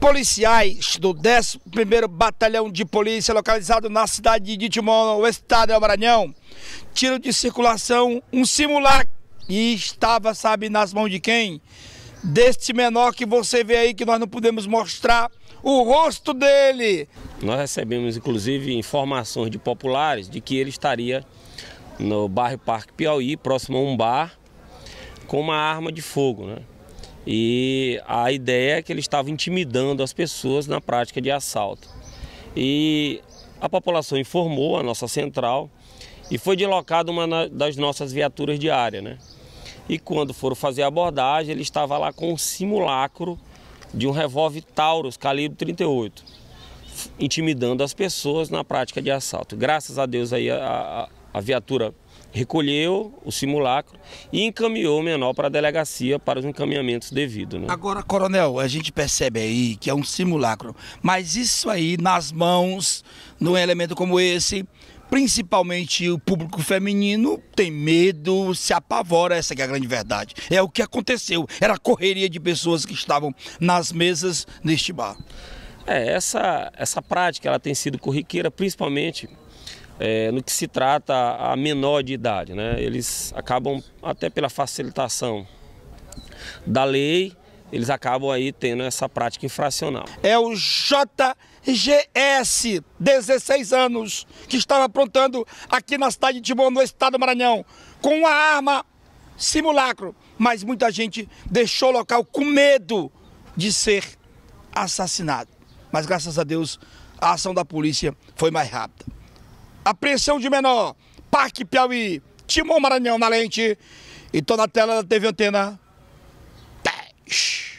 policiais do 11º Batalhão de Polícia localizado na cidade de Timon, o estado do é Maranhão, tiro de circulação um simulacro e estava, sabe, nas mãos de quem? Deste menor que você vê aí que nós não podemos mostrar o rosto dele. Nós recebemos inclusive informações de populares de que ele estaria no bairro Parque Piauí, próximo a um bar, com uma arma de fogo, né? E a ideia é que ele estava intimidando as pessoas na prática de assalto. E a população informou a nossa central e foi deslocada uma das nossas viaturas de área, né? E quando foram fazer a abordagem, ele estava lá com um simulacro de um revólver Taurus calibre 38, intimidando as pessoas na prática de assalto. Graças a Deus aí a, a, a viatura recolheu o simulacro e encaminhou o menor para a delegacia para os encaminhamentos devidos. Né? Agora, coronel, a gente percebe aí que é um simulacro, mas isso aí nas mãos, num elemento como esse, principalmente o público feminino tem medo, se apavora, essa é a grande verdade. É o que aconteceu, era a correria de pessoas que estavam nas mesas neste bar. É, essa, essa prática ela tem sido corriqueira, principalmente é, no que se trata a menor de idade. Né? Eles acabam, até pela facilitação da lei, eles acabam aí tendo essa prática infracional. É o JGS, 16 anos, que estava aprontando aqui na cidade de Timon, no estado do Maranhão, com uma arma simulacro. Mas muita gente deixou o local com medo de ser assassinado. Mas graças a Deus, a ação da polícia foi mais rápida. Apreensão de menor, Parque Piauí, Timão Maranhão na lente. E toda na tela da TV Antena 10.